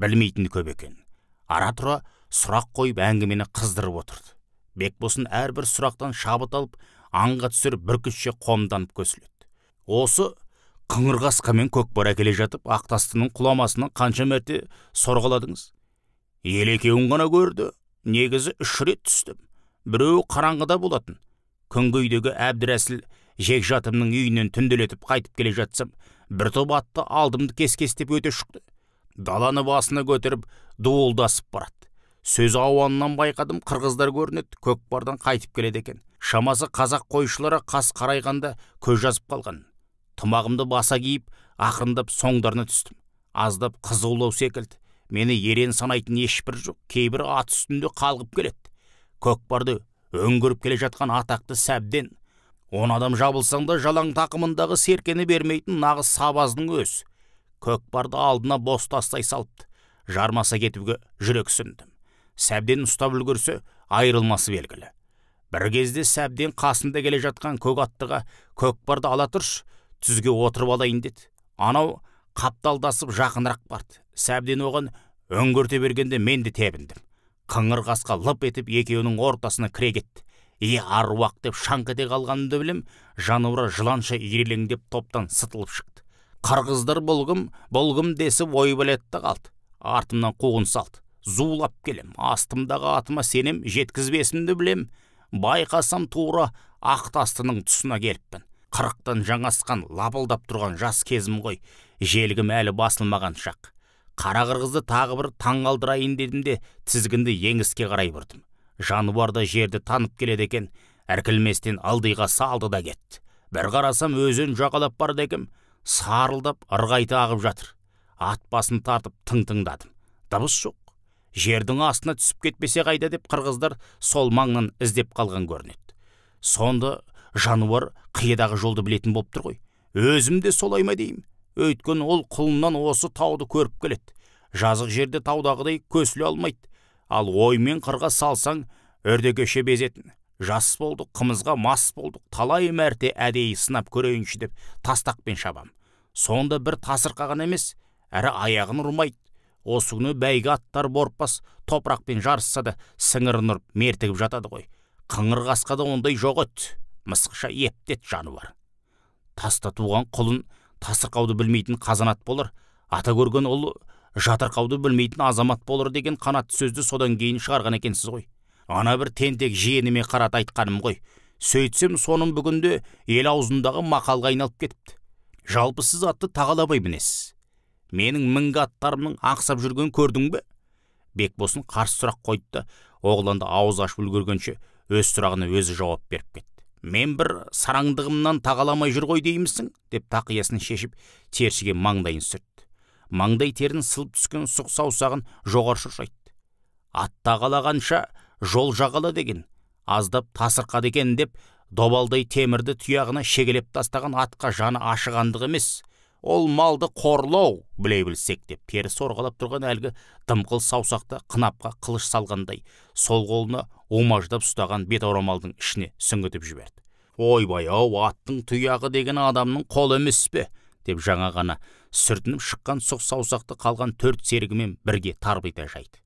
білмейтін көп екен ара тұра сұрақ қойып әңгімені қыздырып отырды Бекбосын әрбір сұрақтан шабыт алып аңға түсер бүркітше қомданып көсіледі осы қыңыр қасқамен көкбар келе жатып ақтастының құламасынан қанша мәрте сорғаладыңыз ел екеуін ғана көрді негізі үш рет түстім біреуі қараңғыда болатын күнгейдегі әбдірәсіл жекжатымның үйінен түнделетіп қайтып келе жатсам бір топ атты алдымды кескестеп өте шықты даланы басына көтеріп дуылдасып барады сөз ауанынан байқадым қырғыздар көрінеді көкпардан қайтып келеді екен шамасы қазақ қойшылары қас қарайғанда көз жазып қалған тымағымды баса киіп ақырындап соңдарына түстім аздап қызулау секілді мені ерен санайтын ешбір жоқ кейбір ат үстінде қалғып келеді көкпарды өңгіріп келе жатқан атақты сәбден он адам жабылсаң да жалаң тақымындағы серкені бермейтін нағыз сабаздың өз көкпарды алдына бос тастай салыпты жармаса кетуге жүрексіндім сәбден ұстап үлгерсе айырылмасы белгілі бір кезде сәбден қасында келе жатқан көк аттыға көкпарды ала тұршы түзге отырып алайын деді анау қапталдасып жақынырақ барды сәбден оған өңгерте бергенде мен де тебіндім қыңыр қасқа лып етіп екеуінің ортасына кіре кетті е аруақ деп шаңқ ете қалғанымды білем жануар жыланша ирелеңдеп топтан сытылып шықты қырғыздар болғым болғым десіп білетті қалды артымнан қуғын салды зулап келем астымдағы атыма сенем жеткізбесімді білем байқасам тура ақ тастының тұсына келіппін қырықтан жаңасқан лапылдап тұрған жас кезім ғой желгім әлі басылмаған шақ қара қырғызды тағы бір таңғалдырайын дедім де тізгінді еңіске қарай бұрдым жануар да жерді танып келеді екен іркілместен алдыға салды да кетті бір қарасам өзен жағалап бар дегім сарылдап ырғайта ағып жатыр ат басын тартып тың тыңдадым дыбыс жоқ жердің астына түсіп кетпесе қайда деп қырғыздар сол маңнан іздеп қалған көрінеді сонда жануар қиядағы жолды білетін болып тұр ғой өзім де солай ма деймін өйткені ол құлыннан осы тауды көріп келеді жазық жерде таудағыдай көсіле алмайды ал оймен қырға салсаң өрдекеше безетін жас болдық қымызға мас болдық талай мәрте әдейі сынап көрейінші деп тастақпен шабам сонда бір тасырқаған емес әрі аяғын ұрмайды осы күні бәйге аттар борпас топырақпен жарысса да сіңірін ұрып мертігіп жатады ғой қыңыр да ондай жоқ еді мысықша ептет жануар таста туған тасырқауды білмейтін қазанат болар ата көрген жатырқауды білмейтін азамат болыр деген қанатты сөзді содан кейін шығарған екенсіз ғой ана бір тентек жиеніме қарата айтқаным ғой сөйтсем соным бүгінде ел аузындағы мақалға айналып кетіпті жалпы сіз атты тағалабай мінесіз менің мінгі аттарымның ақсап жүрген көрдің бе бекбосын қарсы сұрақ қойды да оғланды ауыз ашып үлгергенше өз сұрағына өзі жауап беріп кетті мен бір сараңдығымнан тағаламай жүр ғой деймісің деп тақиясын шешіп тершіге маңдайын сүртті маңдай терін сылып түскен сұқ саусағын жоғары шошайтты атта қалағанша жол жағалы деген аздап тасырқады екен деп добалдай темірді тұяғына шегелеп тастаған атқа жаны ашығандық емес ол малды қорлау біле білсек деп тері сорғалап тұрған әлгі дымқыл саусақты қынапқа қылыш салғандай сол қолына омаждап ұстаған бет орамалдың ішіне сүңгітіп жіберді ойбай ау аттың тұяғы деген адамның қолы емес пе деп жаңа ғана сүртініп шыққан сұқ саусақты қалған төрт серігімен бірге тарбита жайды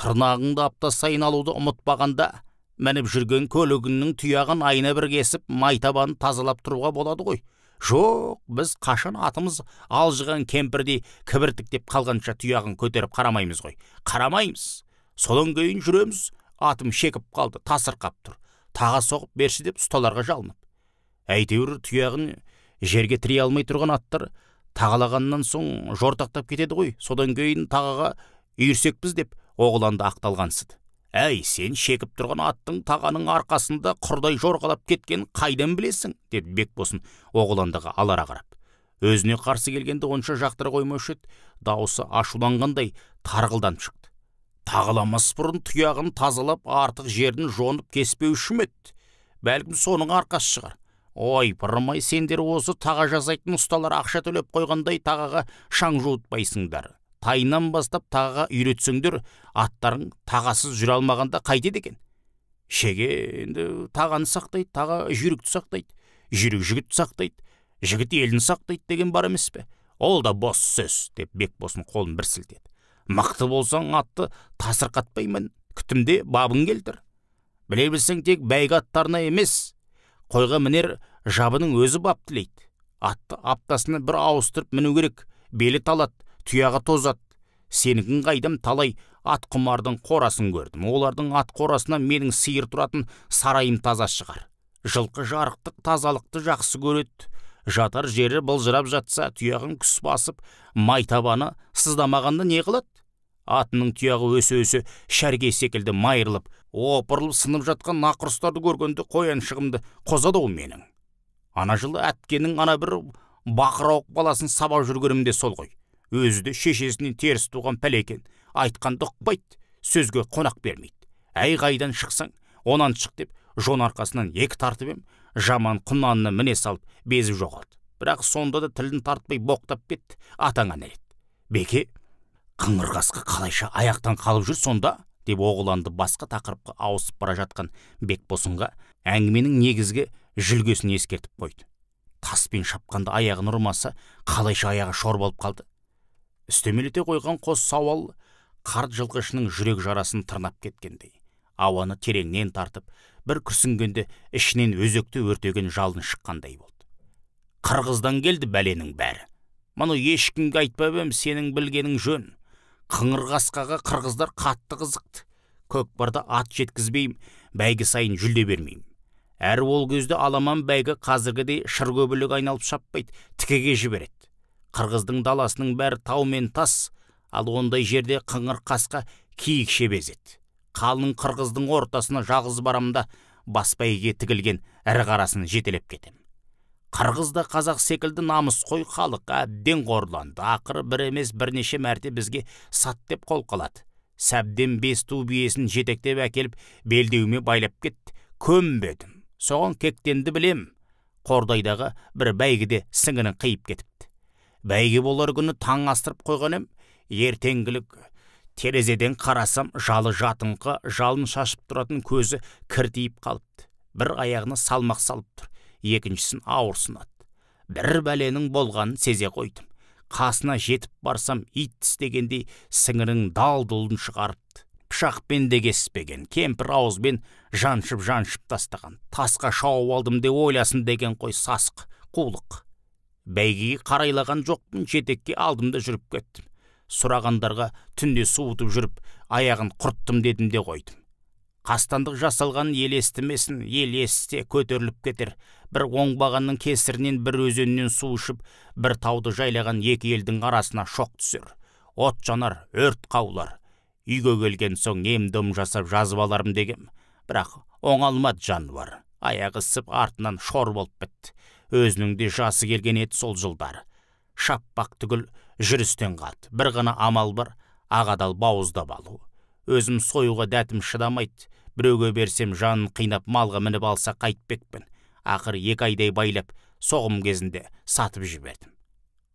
тырнағыңды апта сайын алуды ұмытпағанда мініп жүрген көлігіңнің тұяғын айна бір кесіп майтабанын тазалап тұруға болады ғой жоқ біз қашан атымыз алжыған кемпірдей кібіртіктеп қалғанша тұяғын көтеріп қарамаймыз ғой қарамаймыз содан кейін жүреміз атым шекіп қалды тасырқап тұр таға соғып берші деп ұсталарға жалынып әйтеуір тұяғын жерге тірей алмай тұрған аттар тағалағаннан соң жортақтап кетеді ғой содан кейін тағаға үйірсекпіз деп оғланды ақталғансыды әй сен шекіп тұрған аттың тағаның арқасында құрдай жорғалап кеткен қайдан білесің деді бекбосын оғыландыға алара қарап өзіне қарсы келгенді онша жақтыра қоймаушы еді даусы ашуланғандай тарғылданып шықты тағаламас бұрын тұяғын тазалап артық жерін жонып кеспеуші ме бәлкім соның арқасы шығар ойпырмай сендер осы таға жасайтын ұсталар ақша төлеп қойғандай тағаға шаң жуытпайсыңдар тайынан бастап тағаға үйретсеңдер аттарың тағасыз жүре алмағанда қайтеді екен шеге енді тағаны сақтайды таға жүйрікті сақтайды жүйрік жігітті сақтайды жігіт елін сақтайды деген бар емес пе ол да бос сөз деп бекбосын қолын бір сілтеді мықты болсаң атты тасырқатпаймын күтімде бабын келтір біле білсең тек бәйгі аттарына емес қойға мінер жабының өзі бап тілейді атты аптасына бір ауыстырып міну керек белі талат тұяғы тозат. сенікін қайдам талай ат құмардың қорасын көрдім олардың ат қорасына менің сиыр тұратын сарайым таза шығар жылқы жарықтық тазалықты жақсы көреді жатар жері былжырап жатса тұяғын күс басып майтабаны сыздамағанда не қылады атының тұяғы өсі өсі шәрге секілді майырылып опырылып сынып жатқан нақұрыстарды көргенде қояншығымды қозады ау менің ана жылы әпкенің ана бір бақырауық баласын сабап жүргенім сол ғой өзі де шешесінен теріс туған пәле екен айтқанды ұқпайды сөзге қонақ бермейді әй қайдан шықсаң онан шық деп жон арқасынан екі тартып ем жаман құнанына міне салып безіп жоғалды бірақ сонда да тілін тартпай боқтап кетті атаңа нәлет беке қыңыр қасқы қалайша аяқтан қалып жүр сонда деп оғыланды басқа тақырыпқа ауысып бара жатқан бекбосынға әңгіменің негізгі жүлгесін ескертіп қойды таспен шапқанда аяғын ұрмаса қалайша аяғы шор болып қалды үстемелете қойған қос сауал қарт жылқышының жүрек жарасын тырнап кеткендей ауаны тереңнен тартып бір күрсінгенде ішінен өзекті өртеген жалын шыққандай болды қырғыздан келді бәленің бәрі мұны ешкімге айтпап ем сенің білгенің жөн қыңыр қасқаға қырғыздар қатты қызықты көкпарда ат жеткізбейм бәйгі сайын жүлде бермеймін Әр ол кезде аламан бәйгі қазіргідей шыр көбілік айналып шаппайды тікеге жібереді қырғыздың даласының бәрі тау мен тас ал ондай жерде қыңыр қасқа киікше безеді қалың қырғыздың ортасына жағыз барамда бәйгеге тігілген ірі қарасын жетелеп кетем қырғыз да қазақ секілді намысқой халық әбден қорланды ақыры бір емес бірнеше мәрте бізге сат деп қол қалады сәбден бес ту биесін жетектеп әкеліп белдеуіме байлап кетті көнбедім соған кектенді білем қордайдағы бір бәйгіде сіңінін қиып кетіпті бәйге болар күні таң астырып қойған ем ертеңгілік терезеден қарасам жалы жатыңқы жалын шашып тұратын көзі кіртиіп қалыпты бір аяғына салмақ салып тұр екіншісін ауырсынады бір бәленің болғанын сезе қойдым қасына жетіп барсам ит тістегендей сіңірінің дал дұлын шығарыпты пышақпен де кеспеген кемпір ауызбен жаншып жаншып тастаған тасқа шауып алдым деп ойласын деген қой сасық қулық бәйгеге қарайлаған жоқпын жетекке да жүріп кеттім сұрағандарға түнде суытып жүріп аяғын құрттым дедім де қойдым қастандық жасалғанын ел естімесін ел есте көтеріліп кетер бір оңбағанның кесірінен бір өзеннен су ішіп бір тауды жайлаған екі елдің арасына шоқ түсер от жанар өрт қаулар үйге келген соң ем дом жасап жазып алармын дегем бірақ оңалмады жануар аяғы ісіп артынан шор болып бітті өзінің де жасы келген еді сол жылдар шаппақ түгіл жүрістен қалды бір ғана амал бар ағадал адал бауыздап алу өзім союға дәтім шыдамайды біреуге берсем жанын қинап малға мініп алса қайтпекпін Ақыр екі айдай байлап соғым кезінде сатып жібердім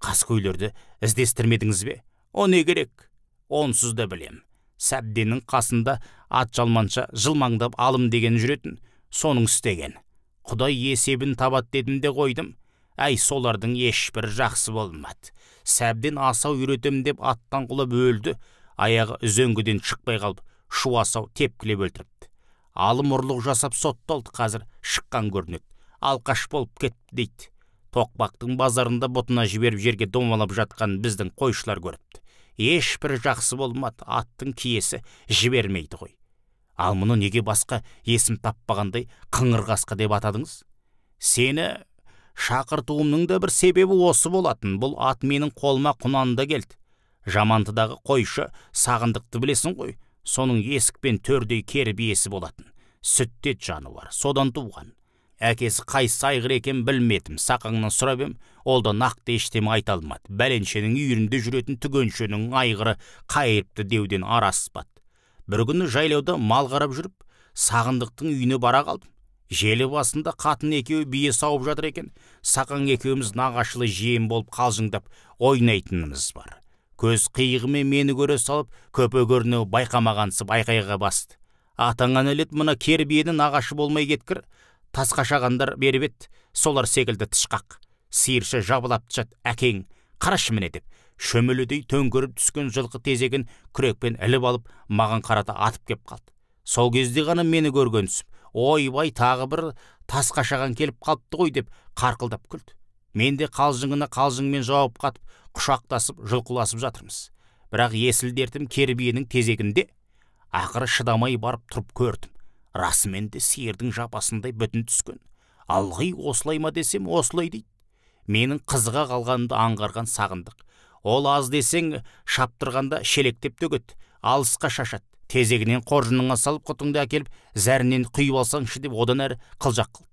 қаскөйлерді іздестірмедіңіз бе о не керек онсыз да білем. сәбденнің қасында ат жалманша жылмаңдап алым деген жүретін соның істеген құдай есебін табат дедім де қойдым әй солардың ешбір жақсы болмады сәбден асау үйретем деп аттан құлап өлді аяғы үзеңгіден шықпай қалып шу асау тепкілеп өлтіріп алым ұрлық жасап сотталды қазір шыққан көрінеді алқаш болып кетті дейді тоқпақтың базарында бұтына жіберіп жерге домалап жатқан біздің қойшылар көріпті ешбір жақсы болмады аттың киесі жібермейді ғой ал мұны неге басқа есім таппағандай қыңырғасқа деп атадыңыз сені шақыртуымның да бір себебі осы болатын бұл ат менің қолыма құнанда келді жамантыдағы қойшы сағындықты білесің ғой соның есік пен төрдей кер биесі болатын сүттет жануар содан туған әкесі қай сайғыр екен білмедім сақаңнан сұрап ем ол да нақты ештеме айта алмады бәленшенің үйірінде жүретін түгеншенің айғыры қайырыпты деуден аспады бір күні жайлауда мал қарап жүріп сағындықтың үйіне бара қалдым желі басында қатын екеуі бие сауып жатыр екен сақаң екеуміз нағашылы жиен болып қалжыңдап ойнайтынымыз бар көз қиығымен мені көре салып көпе байқамағансып айқайға басты атаңа нәлет мына кер биенің ағашы болмай кеткір тас қашағандар солар сегілді тышқақ сиырша жабылап жат әкең қарашы міне деп шөмеледей төңкеріп түскен жылқы тезегін күрекпен іліп алып маған қарата атып кеп қалды сол кезде ғана мені көргенсіп ойбай тағы бір тас қашаған келіп қалыпты ғой деп қарқылдап күлді мен де қалжыңына қалжыңмен жауап қатып құшақтасып жұлқыласып жатырмыз бірақ есіл дертім тезегінде ақыры шыдамай барып тұрып көрдім расымен де сиырдың жапасындай бүтін түскен алғи осылай ма десем осылай дейді менің қызыға қалғанымды аңғарған сағындық ол аз десең шаптырғанда шелектеп төгеді алысқа шашады тезегінен қоржыныңа салып құтыңды әкеліп зәрінен құйып алсаңшы деп одан әрі қылжақ қылды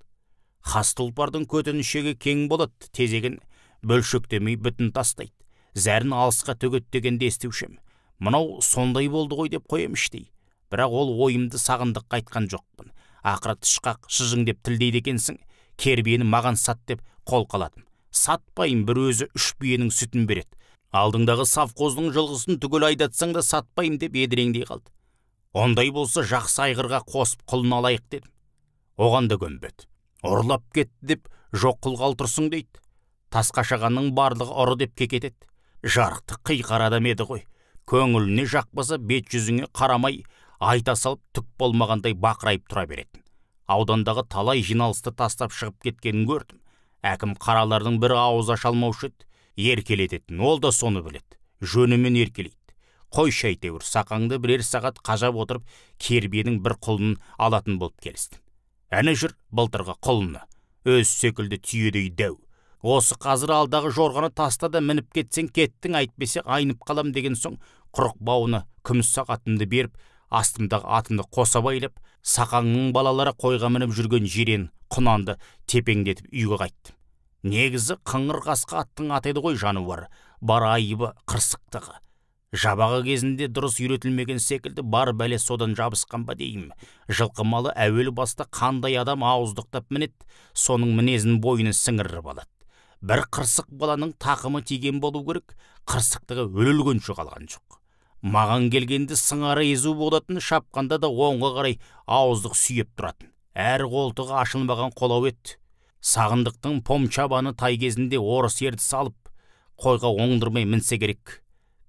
хас тұлпардың кең болады тезегін бөлшектемей бүтін тастайды зәрін алысқа төгеді дегенді естушім мынау сондай болды ғой деп қоям іштей бірақ ол ойымды сағындыққа айтқан жоқпын ақыры тышқақ деп тілдейді екенсің кербиені маған сат деп қол аладым сатпайын бір өзі үш биенің сүтін береді алдыңдағы совхоздың жылқысын түгел айдатсаң да сатпайым деп едіреңдей қалды ондай болса жақсы айғырға қосып құлын алайық дедім оған да көнбеді ұрлап кетті деп жоқ тұрсың дейді тас қашағанның барлығы ұры деп кекетеді жарықты қиқар адам еді ғой көңіліне жақпаса бет жүзіңе қарамай айта салып түк болмағандай бақырайып тұра беретін аудандағы талай жиналысты тастап шығып кеткенін көрдім әкім қаралардың бірі ауыз аша алмаушы еді еркелететін ол да соны біледі жөнімен еркелейді қойшы әйтеуір сақаңды бірер сағат қажап отырып кербенің бір құлын алатын болып келістім әне жүр былтырғы құлыны өз секілді түйедей дәу осы қазір алдағы жорғаны таста да мініп кетсең кеттің әйтпесе айнып қалам деген соң құрық бауына күміс сағатымды беріп астымдағы атымды қоса байлап сақаңның балалары қойға мініп жүрген жирен құнанды тепеңдетіп үйге қайттым негізі қыңыр қасқа аттың аты еді ғой жануар бар айыбы қырсықтығы жабағы кезінде дұрыс үйретілмеген секілді бар бәле содан жабысқан ба деймін жылқы малы әуел баста қандай адам ауыздықтап мінет соның мінезін бойына сіңіріп алады бір қырсық баланың тақымы тиген болу керек қырсықтығы өлілгенше қалған жоқ маған келгенде сыңары езу болатын шапқанда да оңға қарай ауыздық сүйеп тұратын әр қолтығы ашылмаған қолау еді сағындықтың помчабаны тай кезінде орыс ерді салып қойға оңдырмай мінсе керек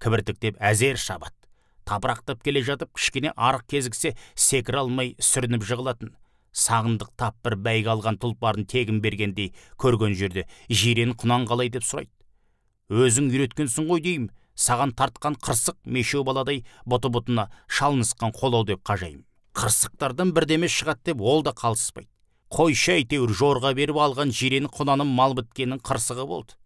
кібіртіктеп әзер шабады тапырақтап келе жатып кішкене арық кезіксе секіре алмай сүрініп жығылатын сағындық тап бір бәйге алған тұлпарын тегін бергендей көрген жерде жирен құнан қалай деп сұрайды өзің үйреткенсің ғой деймін саған тартқан қырсық мешеу баладай бұты бұтына шалынысқан қолау деп қажаймын қырсықтардан бірдеме шығады деп ол да қалыспайды қойшы әйтеуір жорға беріп алған жирен құнаным мал біткеннің қырсығы болды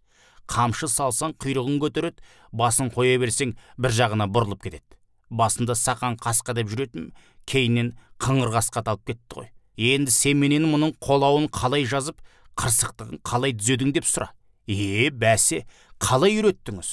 қамшы салсаң құйрығын көтереді басын қоя берсең бір жағына бұрылып кетеді басында сақан қасқа деп жүретін кейіннен қыңыр қасқа талып кетті ғой енді сен менен мұның қолауын қалай жазып қырсықтығын қалай түзедің деп сұра е бәсе қалай үйреттіңіз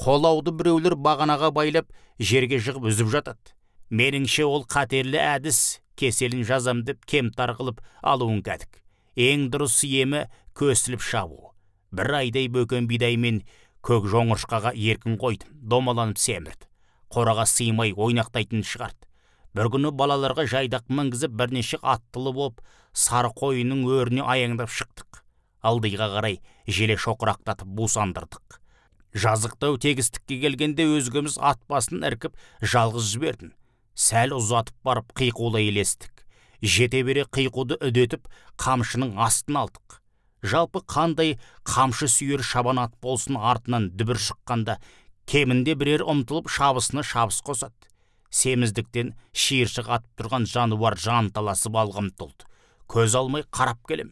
қолауды біреулер бағанаға байлап жерге жығып үзіп жатады меніңше ол қатерлі әдіс кеселін жазам деп кемтар қылып алуын кәдік ең дұрыс емі көсіліп шабу бір айдай бөкен бидай мен көк жоңышқаға еркін қойды домаланып семірді қораға сыймай ойнақтайтын шығарды бір күні балаларға жайдақ мінгізіп бірнеше аттылы боп сары қойының өріне аяңдап шықтық алдыйға қарай желе шоқырақтатып бусандырдық жазықтау тегістікке келгенде өзгіміз ат басын іркіп жалғыз жібердім сәл ұзатып барып қиқулы елестік жете бере қиқуды үдетіп қамшының астын алдық жалпы қандай қамшы сүйер шабан ат болсын артынан дүбір шыққанда кемінде бірер ұмтылып шабысына шабыс қосады семіздіктен шиыршық атып тұрған жануар жан жанталасып алғым тұлды көз алмай қарап келем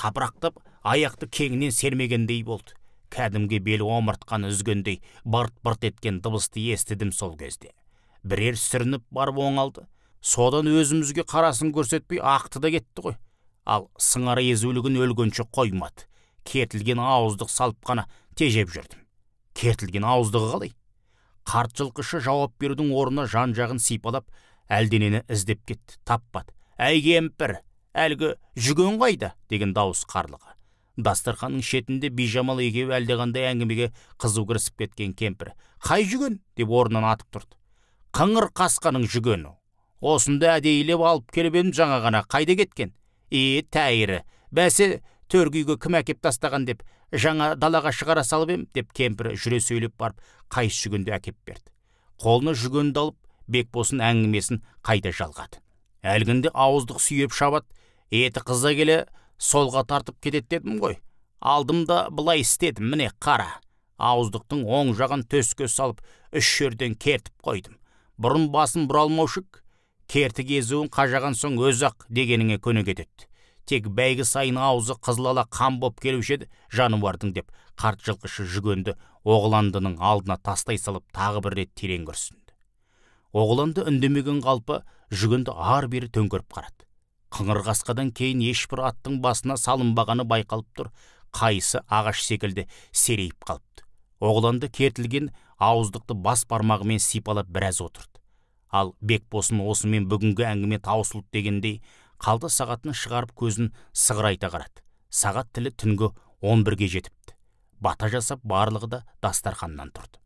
тапырақтап аяқты кеңінен сермегендей болды кәдімгі бел омыртқаны үзгендей бырт бырт еткен дыбысты естідім сол кезде бірер сүрініп барып оңалды содан өзімізге қарасын көрсетпей ақты да кетті ғой ал сыңар езулігін өлгенше қоймады кертілген ауыздық салып қана тежеп жүрдім кертілген ауыздығы қалай қарт жылқышы жауап берудің орнына жан жағын сипалап әлденені іздеп кетті таппады әй кемпір әлгі жүген қайда деген дауыс қарлығы дастарханның шетінде бижамал екеуі әлдеқандай әңгімеге қызу кірісіп кеткен кемпір қай жүген деп орнынан атып тұрды қыңыр қасқаның жүгені осында әдейілеп алып келіп жаңа ғана қайда кеткен е тәйірі бәсе төргі үйге кім әкеп тастаған деп жаңа далаға шығара салып ем деп кемпірі жүре сөйлеп барып қайыс жүгенді әкеп берді қолына жүгінді алып бекбосын әңгімесін қайта жалғады әлгінде ауыздық сүйеп шабат еті қыза келе солға тартып кетеді дедім ғой Алдымда былай істедім міне қара ауыздықтың оң жағын төске салып үш жерден кертіп қойдым бұрын басын бұра алмаушы қажаған соң өзі ақ дегеніңе көне кетеді тек бәйгі сайын аузы қызылала қан боп келуші еді жануардың деп қарт жылқышы жүгенді оғландының алдына тастай салып тағы бір рет терең күрсінді оғланды үндемеген қалпы жүгенді ар бері төңкеріп қарады қыңыр қасқадан кейін ешбір аттың басына салынбағаны байқалып тұр қайсы ағаш секілді серейіп қалыпты оғланды кертілген ауыздықты бас бармағымен сипалап біраз отырды ал бекбосын осымен бүгінгі әңгіме таусылды дегендей қалды сағатын шығарып көзін сығырайта қарады сағат тілі түнгі он бірге жетіпті бата жасап барлығы да дастарханнан тұрды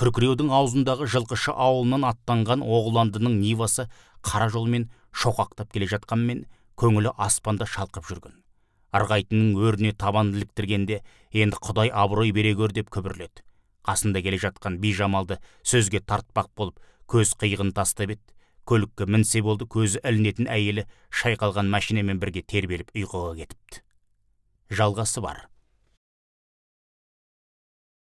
күркіреудің аузындағы жылқышы ауылынан аттанған оғландының нивасы қара жолмен шоқақтап келе жатқанмен көңілі аспанда шалқып жүрген ырғайтынның өріне табан іліктіргенде енді құдай абырой бере көр деп күбірледі қасында келе жатқан бижамалды сөзге тартпақ болып көз қиығын тастап еді көлікке мінсе болды көзі ілінетін әйелі шайқалған машинамен бірге тербеліп ұйқыға кетіпті жалғасы бар